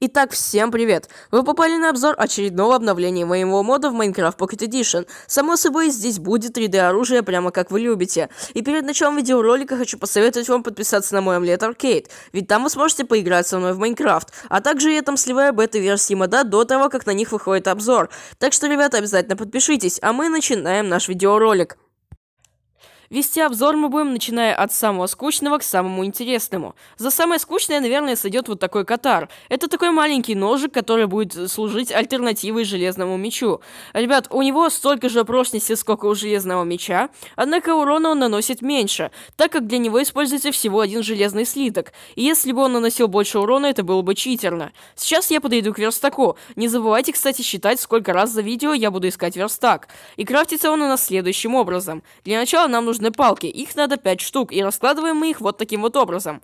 Итак, всем привет! Вы попали на обзор очередного обновления моего мода в Minecraft Pocket Edition. Само собой, здесь будет 3D оружие, прямо как вы любите. И перед началом видеоролика хочу посоветовать вам подписаться на мой Amulet Arcade, ведь там вы сможете поиграть со мной в Minecraft, а также я там сливаю бета-версии мода до того, как на них выходит обзор. Так что, ребята, обязательно подпишитесь, а мы начинаем наш видеоролик. Вести обзор мы будем, начиная от самого скучного к самому интересному. За самое скучное, наверное, сойдет вот такой катар. Это такой маленький ножик, который будет служить альтернативой железному мечу. Ребят, у него столько же прочности, сколько у железного меча, однако урона он наносит меньше, так как для него используется всего один железный слиток. И если бы он наносил больше урона, это было бы читерно. Сейчас я подойду к верстаку. Не забывайте, кстати, считать, сколько раз за видео я буду искать верстак. И крафтится он у нас следующим образом. Для начала нам нужно нужны палки. Их надо 5 штук. И раскладываем мы их вот таким вот образом.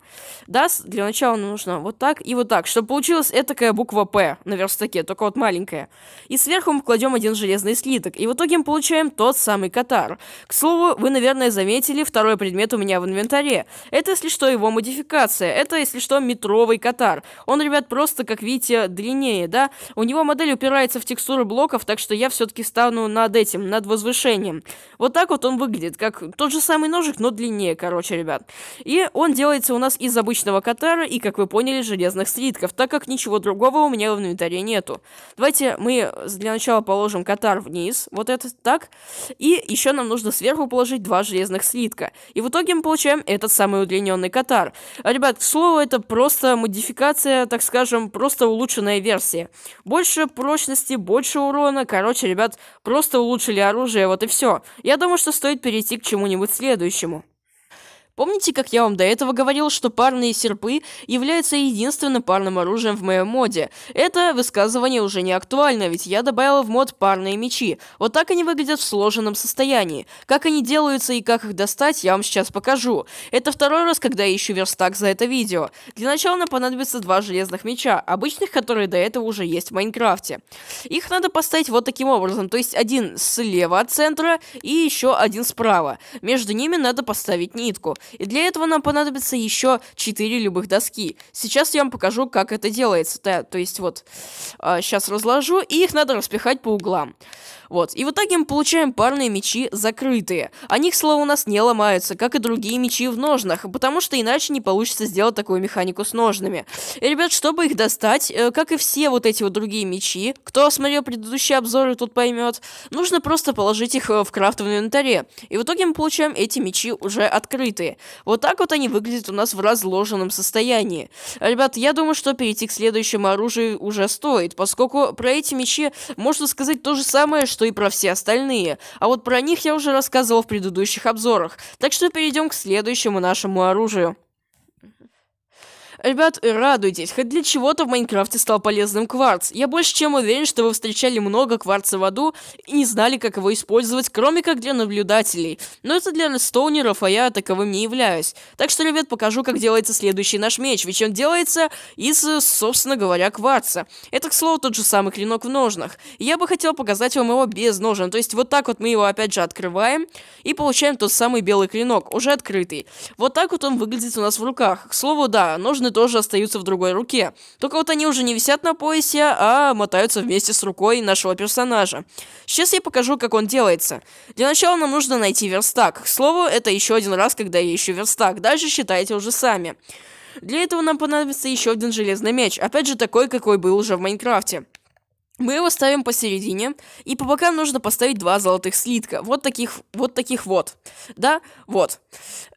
Да, для начала нужно вот так и вот так, чтобы получилась этакая буква П на верстаке, только вот маленькая. И сверху мы кладем один железный слиток. И в итоге мы получаем тот самый катар. К слову, вы, наверное, заметили, второй предмет у меня в инвентаре. Это, если что, его модификация. Это, если что, метровый катар. Он, ребят, просто, как видите, длиннее, да? У него модель упирается в текстуры блоков, так что я все-таки стану над этим, над возвышением. Вот так вот он выглядит, как тот же самый ножик, но длиннее, короче, ребят. И он делается у нас из обычного катара и, как вы поняли, железных слитков, так как ничего другого у меня в инвентаре нету. Давайте мы для начала положим катар вниз, вот этот так, и еще нам нужно сверху положить два железных слитка. И в итоге мы получаем этот самый удлиненный катар. А, ребят, к слову, это просто модификация, так скажем, просто улучшенная версия. Больше прочности, больше урона, короче, ребят, просто улучшили оружие, вот и все. Я думаю, что стоит перейти к чему-нибудь какому-нибудь следующему Помните, как я вам до этого говорил, что парные серпы являются единственным парным оружием в моем моде? Это высказывание уже не актуально, ведь я добавил в мод парные мечи. Вот так они выглядят в сложенном состоянии. Как они делаются и как их достать, я вам сейчас покажу. Это второй раз, когда я ищу верстак за это видео. Для начала нам понадобится два железных меча, обычных, которые до этого уже есть в Майнкрафте. Их надо поставить вот таким образом, то есть один слева от центра и еще один справа. Между ними надо поставить нитку. И для этого нам понадобится еще 4 любых доски. Сейчас я вам покажу, как это делается. Да, то есть вот, э, а, сейчас разложу, и их надо распихать по углам. Вот, и в итоге мы получаем парные мечи закрытые. Они, к слову, у нас не ломаются, как и другие мечи в ножнах, потому что иначе не получится сделать такую механику с ножными. И, ребят, чтобы их достать, э, как и все вот эти вот другие мечи, кто смотрел предыдущие обзоры, тут поймет, нужно просто положить их э, в крафт в инвентаре. И в итоге мы получаем эти мечи уже открытые. Вот так вот они выглядят у нас в разложенном состоянии. Ребят, я думаю, что перейти к следующему оружию уже стоит, поскольку про эти мечи можно сказать то же самое, что и про все остальные. А вот про них я уже рассказывал в предыдущих обзорах. Так что перейдем к следующему нашему оружию. Ребят, радуйтесь, хоть для чего-то в Майнкрафте стал полезным кварц. Я больше чем уверен, что вы встречали много кварца в аду и не знали, как его использовать, кроме как для наблюдателей. Но это для рестоунеров, а я таковым не являюсь. Так что, ребят, покажу, как делается следующий наш меч, ведь он делается из, э, собственно говоря, кварца. Это, к слову, тот же самый клинок в ножнах. Я бы хотел показать вам его без ножен, то есть вот так вот мы его опять же открываем и получаем тот самый белый клинок, уже открытый. Вот так вот он выглядит у нас в руках. К слову, да, ножны ножны тоже остаются в другой руке. Только вот они уже не висят на поясе, а мотаются вместе с рукой нашего персонажа. Сейчас я покажу, как он делается. Для начала нам нужно найти верстак. К слову, это еще один раз, когда я ищу верстак. Дальше считайте уже сами. Для этого нам понадобится еще один железный меч. Опять же, такой, какой был уже в Майнкрафте. Мы его ставим посередине, и по бокам нужно поставить два золотых слитка. Вот таких вот. таких вот. Да, вот.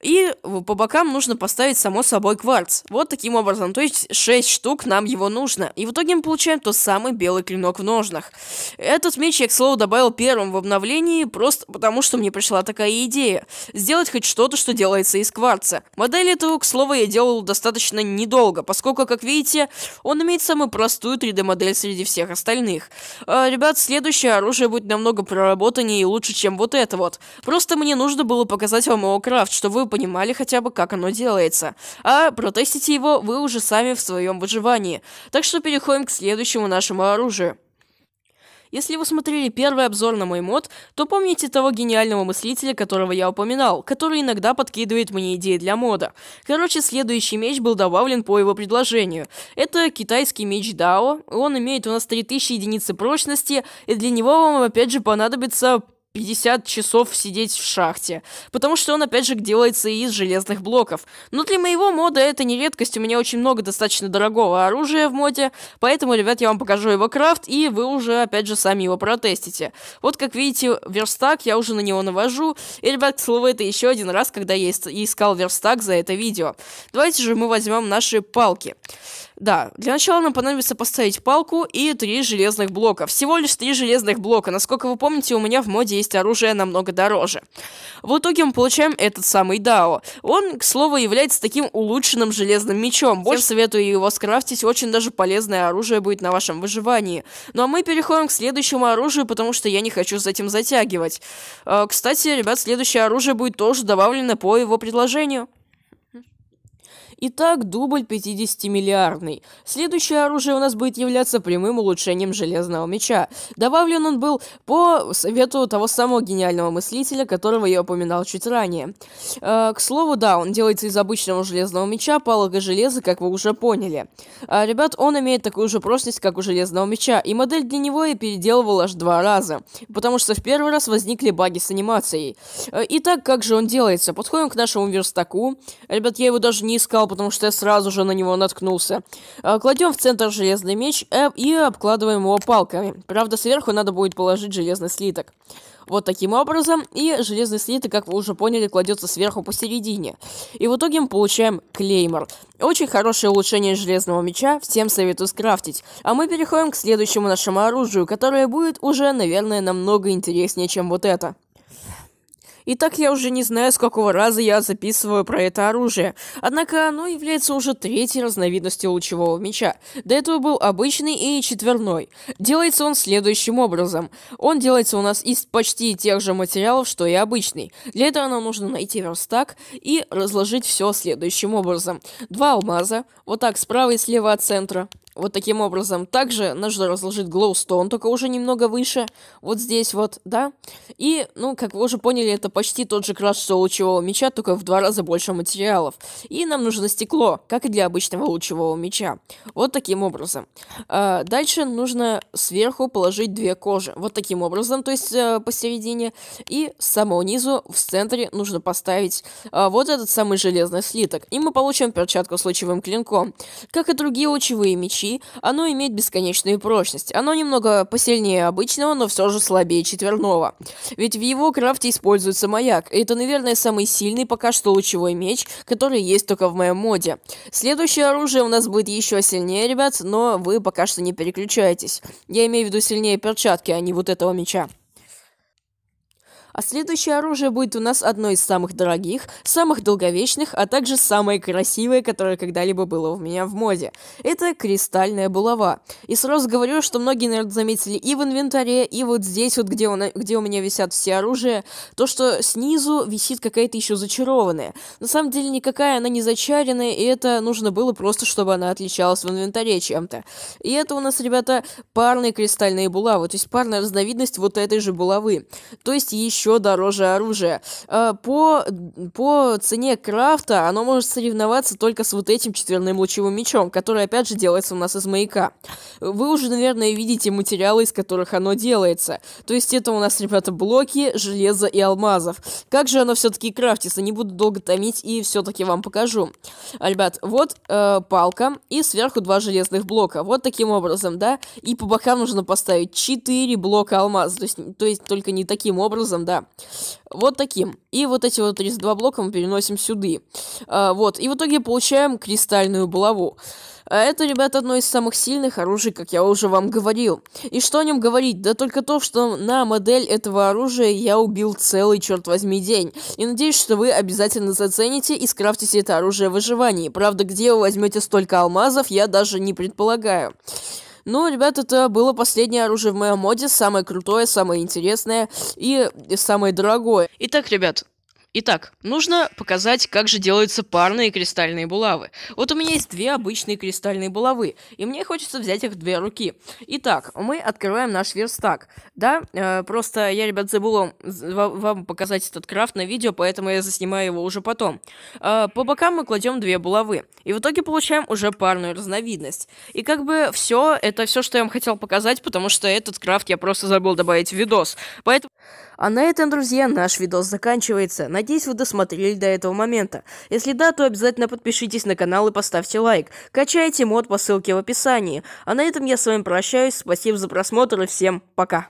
И по бокам нужно поставить, само собой, кварц. Вот таким образом. То есть 6 штук нам его нужно. И в итоге мы получаем тот самый белый клинок в ножнах. Этот меч я, к слову, добавил первым в обновлении, просто потому что мне пришла такая идея. Сделать хоть что-то, что делается из кварца. Модель этого, к слову, я делал достаточно недолго, поскольку, как видите, он имеет самую простую 3D-модель среди всех остальных остальных. А, ребят, следующее оружие будет намного проработаннее и лучше, чем вот это вот. Просто мне нужно было показать вам его крафт, чтобы вы понимали хотя бы, как оно делается. А протестите его вы уже сами в своем выживании. Так что переходим к следующему нашему оружию. Если вы смотрели первый обзор на мой мод, то помните того гениального мыслителя, которого я упоминал, который иногда подкидывает мне идеи для мода. Короче, следующий меч был добавлен по его предложению. Это китайский меч Дао, он имеет у нас 3000 единицы прочности, и для него вам опять же понадобится 50 часов сидеть в шахте, потому что он опять же делается из железных блоков. Но для моего мода это не редкость, у меня очень много достаточно дорогого оружия в моде, поэтому, ребят, я вам покажу его крафт, и вы уже опять же сами его протестите. Вот, как видите, верстак, я уже на него навожу, и, ребят, к слову, это еще один раз, когда я искал верстак за это видео. Давайте же мы возьмем наши палки. Да, для начала нам понадобится поставить палку и три железных блока. Всего лишь три железных блока. Насколько вы помните, у меня в моде есть оружие намного дороже. В итоге мы получаем этот самый Дао. Он, к слову, является таким улучшенным железным мечом. Больше советую его скрафтить, очень даже полезное оружие будет на вашем выживании. Ну а мы переходим к следующему оружию, потому что я не хочу с этим затягивать. Э, кстати, ребят, следующее оружие будет тоже добавлено по его предложению. Итак, дубль 50-миллиардный. Следующее оружие у нас будет являться прямым улучшением железного меча. Добавлен он был по совету того самого гениального мыслителя, которого я упоминал чуть ранее. Э, к слову, да, он делается из обычного железного меча, палок и железа, как вы уже поняли. Э, ребят, он имеет такую же прочность, как у железного меча, и модель для него я переделывал аж два раза, потому что в первый раз возникли баги с анимацией. Э, итак, как же он делается? Подходим к нашему верстаку. Ребят, я его даже не искал, потому что я сразу же на него наткнулся. Э, кладем в центр железный меч э, и обкладываем его палками. Правда, сверху надо будет положить железный слиток. Вот таким образом. И железный слиток, как вы уже поняли, кладется сверху посередине. И в итоге мы получаем клеймор. Очень хорошее улучшение железного меча, всем советую скрафтить. А мы переходим к следующему нашему оружию, которое будет уже, наверное, намного интереснее, чем вот это. И так я уже не знаю, с какого раза я записываю про это оружие. Однако оно является уже третьей разновидностью лучевого меча. До этого был обычный и четверной. Делается он следующим образом. Он делается у нас из почти тех же материалов, что и обычный. Для этого нам нужно найти верстак и разложить все следующим образом. Два алмаза, вот так справа и слева от центра. Вот таким образом. Также нужно разложить глоустоун, только уже немного выше. Вот здесь вот, да. И, ну, как вы уже поняли, это почти тот же краш, что лучевого меча, только в два раза больше материалов. И нам нужно стекло, как и для обычного лучевого меча. Вот таким образом. А, дальше нужно сверху положить две кожи. Вот таким образом, то есть а, посередине. И с самого низу в центре нужно поставить а, вот этот самый железный слиток. И мы получим перчатку с лучевым клинком. Как и другие лучевые мечи, случае, оно имеет бесконечную прочность. Оно немного посильнее обычного, но все же слабее четверного. Ведь в его крафте используется маяк. И это, наверное, самый сильный пока что лучевой меч, который есть только в моем моде. Следующее оружие у нас будет еще сильнее, ребят, но вы пока что не переключайтесь. Я имею в виду сильнее перчатки, а не вот этого меча. А следующее оружие будет у нас одно из самых дорогих, самых долговечных, а также самое красивое, которое когда-либо было у меня в моде. Это кристальная булава. И сразу говорю, что многие, наверное, заметили и в инвентаре, и вот здесь вот, где, он, где у меня висят все оружия, то, что снизу висит какая-то еще зачарованная. На самом деле никакая она не зачаренная, и это нужно было просто, чтобы она отличалась в инвентаре чем-то. И это у нас, ребята, парные кристальные булавы, то есть парная разновидность вот этой же булавы. То есть еще еще дороже оружие э, По, по цене крафта оно может соревноваться только с вот этим четверным лучевым мечом, который опять же делается у нас из маяка. Вы уже, наверное, видите материалы, из которых оно делается. То есть это у нас, ребята, блоки, железо и алмазов. Как же оно все-таки крафтится? Не буду долго томить и все-таки вам покажу. А, ребят, вот э, палка и сверху два железных блока. Вот таким образом, да? И по бокам нужно поставить 4 блока алмаза. То есть, то есть только не таким образом, да? да. Вот таким. И вот эти вот 32 блока мы переносим сюда. А, вот, и в итоге получаем кристальную булаву. А это, ребят, одно из самых сильных оружий, как я уже вам говорил. И что о нем говорить? Да только то, что на модель этого оружия я убил целый, черт возьми, день. И надеюсь, что вы обязательно зацените и скрафтите это оружие выживания. Правда, где вы возьмете столько алмазов, я даже не предполагаю. Ну, ребят, это было последнее оружие в моем моде, самое крутое, самое интересное и самое дорогое. Итак, ребят, Итак, нужно показать, как же делаются парные кристальные булавы. Вот у меня есть две обычные кристальные булавы, и мне хочется взять их в две руки. Итак, мы открываем наш верстак. Да, э, просто я, ребят, забыл вам, показать этот крафт на видео, поэтому я заснимаю его уже потом. Э, по бокам мы кладем две булавы, и в итоге получаем уже парную разновидность. И как бы все, это все, что я вам хотел показать, потому что этот крафт я просто забыл добавить в видос. Поэтому... А на этом, друзья, наш видос заканчивается. Надеюсь, вы досмотрели до этого момента. Если да, то обязательно подпишитесь на канал и поставьте лайк. Качайте мод по ссылке в описании. А на этом я с вами прощаюсь. Спасибо за просмотр и всем пока.